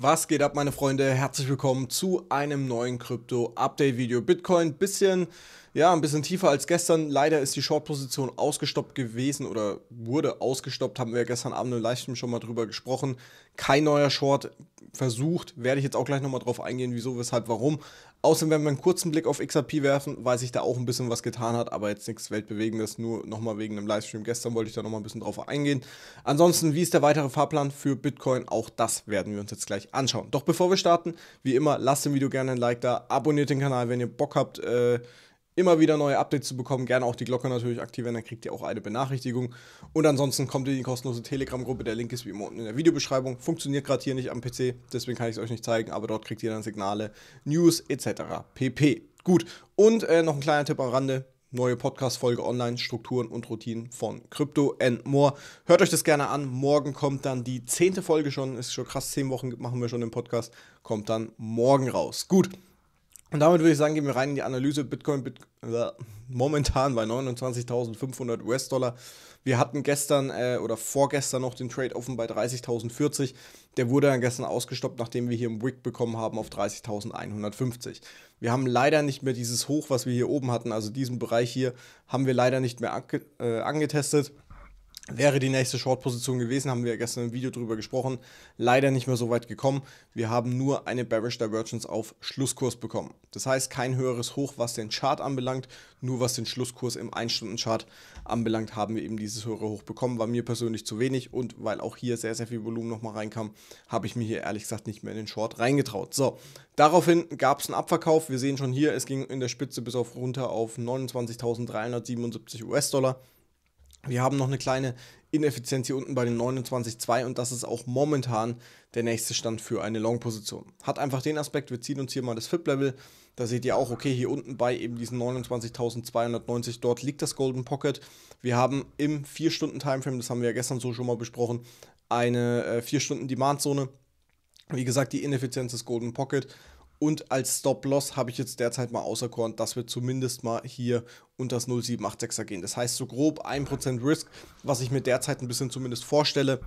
Was geht ab, meine Freunde? Herzlich willkommen zu einem neuen Krypto-Update-Video. Bitcoin bisschen, ja, ein bisschen tiefer als gestern. Leider ist die Short-Position ausgestoppt gewesen oder wurde ausgestoppt. Haben wir gestern Abend im Livestream schon mal drüber gesprochen. Kein neuer Short versucht. Werde ich jetzt auch gleich nochmal drauf eingehen, wieso, weshalb, warum. Außerdem, wenn wir einen kurzen Blick auf XRP werfen, weil sich da auch ein bisschen was getan hat, aber jetzt nichts Weltbewegendes, nur nochmal wegen dem Livestream gestern wollte ich da nochmal ein bisschen drauf eingehen. Ansonsten, wie ist der weitere Fahrplan für Bitcoin? Auch das werden wir uns jetzt gleich anschauen. Doch bevor wir starten, wie immer, lasst dem Video gerne ein Like da, abonniert den Kanal, wenn ihr Bock habt, äh, immer wieder neue Updates zu bekommen. Gerne auch die Glocke natürlich aktivieren, dann kriegt ihr auch eine Benachrichtigung. Und ansonsten kommt ihr in die kostenlose Telegram-Gruppe. Der Link ist wie immer unten in der Videobeschreibung. Funktioniert gerade hier nicht am PC, deswegen kann ich es euch nicht zeigen, aber dort kriegt ihr dann Signale, News etc. pp. Gut, und äh, noch ein kleiner Tipp am Rande. Neue Podcast-Folge online, Strukturen und Routinen von Crypto and More. Hört euch das gerne an. Morgen kommt dann die zehnte Folge schon. Ist schon krass, zehn Wochen machen wir schon den Podcast. Kommt dann morgen raus. Gut, und damit würde ich sagen, gehen wir rein in die Analyse. Bitcoin, Bit äh, momentan bei 29.500 US-Dollar. Wir hatten gestern äh, oder vorgestern noch den Trade offen bei 30.040. Der wurde dann gestern ausgestoppt, nachdem wir hier im Wick bekommen haben auf 30.150. Wir haben leider nicht mehr dieses Hoch, was wir hier oben hatten. Also diesen Bereich hier haben wir leider nicht mehr ange äh, angetestet wäre die nächste Short-Position gewesen, haben wir gestern im Video drüber gesprochen. Leider nicht mehr so weit gekommen. Wir haben nur eine Bearish Divergence auf Schlusskurs bekommen. Das heißt, kein höheres Hoch, was den Chart anbelangt. Nur was den Schlusskurs im 1-Stunden-Chart anbelangt, haben wir eben dieses höhere Hoch bekommen. War mir persönlich zu wenig und weil auch hier sehr, sehr viel Volumen nochmal reinkam, habe ich mir hier ehrlich gesagt nicht mehr in den Short reingetraut. So, daraufhin gab es einen Abverkauf. Wir sehen schon hier, es ging in der Spitze bis auf runter auf 29.377 US-Dollar. Wir haben noch eine kleine Ineffizienz hier unten bei den 29,2 und das ist auch momentan der nächste Stand für eine Long-Position. Hat einfach den Aspekt, wir ziehen uns hier mal das FIP-Level. Da seht ihr auch, okay, hier unten bei eben diesen 29.290, dort liegt das Golden Pocket. Wir haben im 4-Stunden-Timeframe, das haben wir ja gestern so schon mal besprochen, eine 4-Stunden-Demand-Zone. Äh, Wie gesagt, die Ineffizienz des Golden Pocket und als Stop-Loss habe ich jetzt derzeit mal auserkoren, dass wir zumindest mal hier unter das 0786er gehen. Das heißt, so grob 1% Risk, was ich mir derzeit ein bisschen zumindest vorstelle,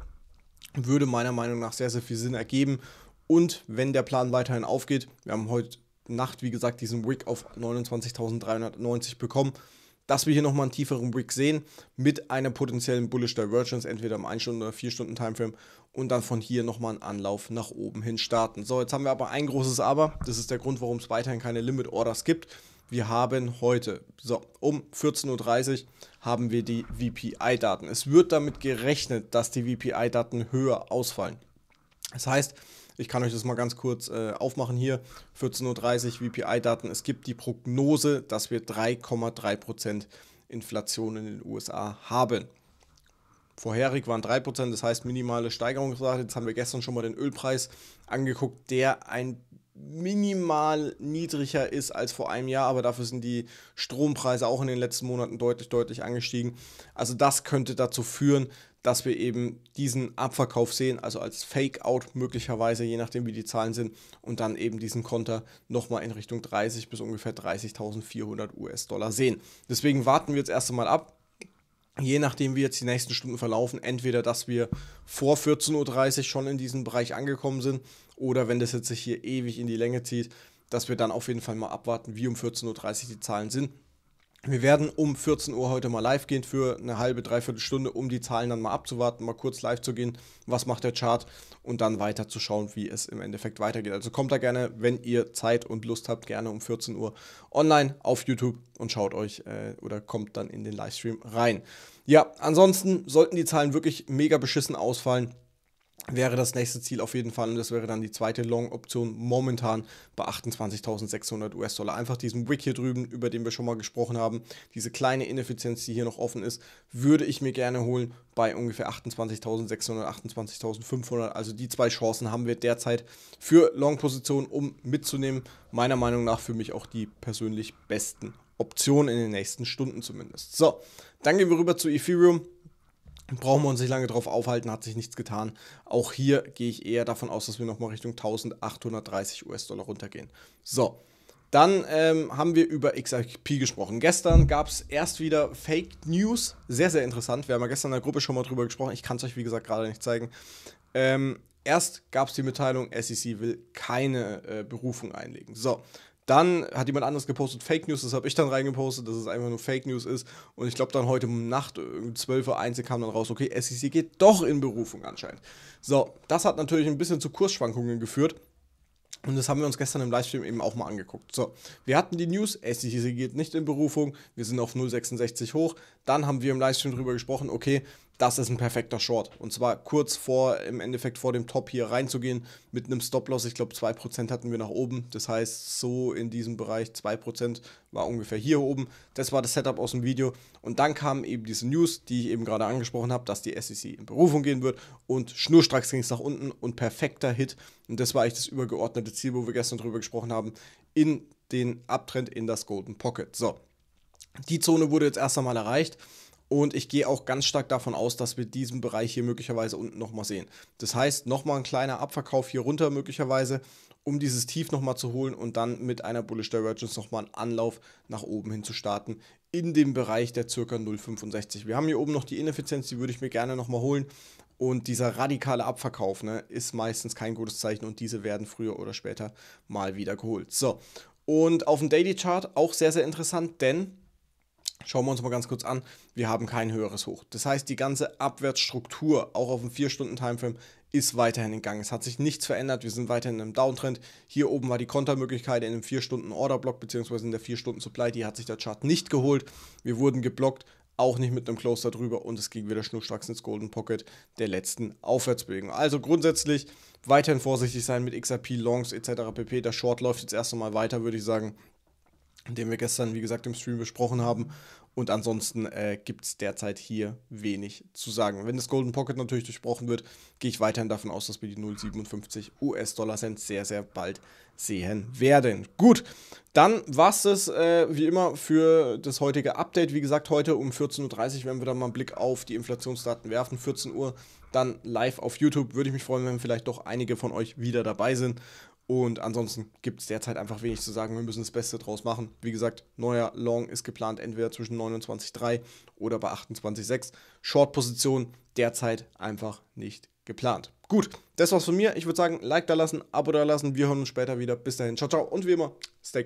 würde meiner Meinung nach sehr, sehr viel Sinn ergeben. Und wenn der Plan weiterhin aufgeht, wir haben heute Nacht, wie gesagt, diesen Wick auf 29.390 bekommen dass wir hier nochmal einen tieferen Wick sehen mit einer potenziellen Bullish Divergence, entweder im 1 Stunden oder 4 Stunden Timeframe und dann von hier nochmal einen Anlauf nach oben hin starten. So, jetzt haben wir aber ein großes Aber. Das ist der Grund, warum es weiterhin keine Limit Orders gibt. Wir haben heute, so um 14.30 Uhr, haben wir die VPI-Daten. Es wird damit gerechnet, dass die VPI-Daten höher ausfallen. Das heißt, ich kann euch das mal ganz kurz äh, aufmachen hier. 14.30 Uhr VPI-Daten. Es gibt die Prognose, dass wir 3,3% Inflation in den USA haben. Vorherig waren 3%, das heißt minimale Steigerungsrate. Jetzt haben wir gestern schon mal den Ölpreis angeguckt, der ein minimal niedriger ist als vor einem Jahr, aber dafür sind die Strompreise auch in den letzten Monaten deutlich, deutlich angestiegen. Also das könnte dazu führen, dass wir eben diesen Abverkauf sehen, also als Fake-Out möglicherweise, je nachdem wie die Zahlen sind, und dann eben diesen Konter nochmal in Richtung 30 bis ungefähr 30.400 US-Dollar sehen. Deswegen warten wir jetzt erst einmal ab. Je nachdem, wie jetzt die nächsten Stunden verlaufen, entweder, dass wir vor 14.30 Uhr schon in diesem Bereich angekommen sind oder wenn das jetzt sich hier ewig in die Länge zieht, dass wir dann auf jeden Fall mal abwarten, wie um 14.30 Uhr die Zahlen sind wir werden um 14 Uhr heute mal live gehen für eine halbe, dreiviertel Stunde, um die Zahlen dann mal abzuwarten, mal kurz live zu gehen, was macht der Chart und dann weiter zu schauen, wie es im Endeffekt weitergeht. Also kommt da gerne, wenn ihr Zeit und Lust habt, gerne um 14 Uhr online auf YouTube und schaut euch äh, oder kommt dann in den Livestream rein. Ja, ansonsten sollten die Zahlen wirklich mega beschissen ausfallen wäre das nächste Ziel auf jeden Fall, und das wäre dann die zweite Long-Option momentan bei 28.600 US-Dollar. Einfach diesen Wick hier drüben, über den wir schon mal gesprochen haben, diese kleine Ineffizienz, die hier noch offen ist, würde ich mir gerne holen bei ungefähr 28.600, 28.500. Also die zwei Chancen haben wir derzeit für Long-Positionen, um mitzunehmen. Meiner Meinung nach für mich auch die persönlich besten Optionen in den nächsten Stunden zumindest. So, dann gehen wir rüber zu Ethereum. Brauchen wir uns nicht lange drauf aufhalten, hat sich nichts getan. Auch hier gehe ich eher davon aus, dass wir nochmal Richtung 1830 US-Dollar runtergehen. So, dann ähm, haben wir über XRP gesprochen. Gestern gab es erst wieder Fake News. Sehr, sehr interessant. Wir haben ja gestern in der Gruppe schon mal drüber gesprochen. Ich kann es euch, wie gesagt, gerade nicht zeigen. Ähm, erst gab es die Mitteilung, SEC will keine äh, Berufung einlegen. So, dann hat jemand anderes gepostet Fake News, das habe ich dann reingepostet, dass es einfach nur Fake News ist. Und ich glaube dann heute Nacht, 12.01 Uhr kam dann raus, okay, SEC geht doch in Berufung anscheinend. So, das hat natürlich ein bisschen zu Kursschwankungen geführt. Und das haben wir uns gestern im Livestream eben auch mal angeguckt. So, wir hatten die News, SEC geht nicht in Berufung, wir sind auf 0,66 hoch. Dann haben wir im Livestream drüber gesprochen, okay, das ist ein perfekter Short. Und zwar kurz vor, im Endeffekt vor dem Top hier reinzugehen mit einem Stop-Loss. Ich glaube, 2% hatten wir nach oben. Das heißt, so in diesem Bereich 2% war ungefähr hier oben. Das war das Setup aus dem Video. Und dann kam eben diese News, die ich eben gerade angesprochen habe, dass die SEC in Berufung gehen wird. Und schnurstracks ging es nach unten und perfekter Hit. Und das war eigentlich das übergeordnete Ziel, wo wir gestern drüber gesprochen haben, in den Abtrend in das Golden Pocket. So, die Zone wurde jetzt erst einmal erreicht. Und ich gehe auch ganz stark davon aus, dass wir diesen Bereich hier möglicherweise unten nochmal sehen. Das heißt, nochmal ein kleiner Abverkauf hier runter möglicherweise, um dieses Tief nochmal zu holen und dann mit einer Bullish Divergence nochmal einen Anlauf nach oben hin zu starten in dem Bereich der ca. 0,65. Wir haben hier oben noch die Ineffizienz, die würde ich mir gerne nochmal holen. Und dieser radikale Abverkauf ne, ist meistens kein gutes Zeichen und diese werden früher oder später mal wieder geholt. So, und auf dem Daily Chart auch sehr, sehr interessant, denn Schauen wir uns mal ganz kurz an. Wir haben kein höheres Hoch. Das heißt, die ganze Abwärtsstruktur, auch auf dem 4-Stunden-Timeframe, ist weiterhin in Gang. Es hat sich nichts verändert. Wir sind weiterhin im Downtrend. Hier oben war die Kontermöglichkeit in dem 4 stunden order block beziehungsweise in der 4-Stunden-Supply. Die hat sich der Chart nicht geholt. Wir wurden geblockt, auch nicht mit einem Close darüber und es ging wieder schnurstracks ins Golden Pocket der letzten Aufwärtsbewegung. Also grundsätzlich weiterhin vorsichtig sein mit XRP, Longs etc. pp. Der Short läuft jetzt erst einmal weiter, würde ich sagen den wir gestern, wie gesagt, im Stream besprochen haben. Und ansonsten äh, gibt es derzeit hier wenig zu sagen. Wenn das Golden Pocket natürlich durchbrochen wird, gehe ich weiterhin davon aus, dass wir die 0,57 US-Dollar-Cent sehr, sehr bald sehen werden. Gut, dann war es das äh, wie immer für das heutige Update. Wie gesagt, heute um 14.30 Uhr werden wir dann mal einen Blick auf die Inflationsdaten werfen. 14 Uhr dann live auf YouTube. Würde ich mich freuen, wenn vielleicht doch einige von euch wieder dabei sind. Und ansonsten gibt es derzeit einfach wenig zu sagen. Wir müssen das Beste draus machen. Wie gesagt, neuer Long ist geplant entweder zwischen 29,3 oder bei 28,6. Short-Position derzeit einfach nicht geplant. Gut, das war's von mir. Ich würde sagen, Like da lassen, Abo da lassen. Wir hören uns später wieder. Bis dahin. Ciao, ciao. Und wie immer, stay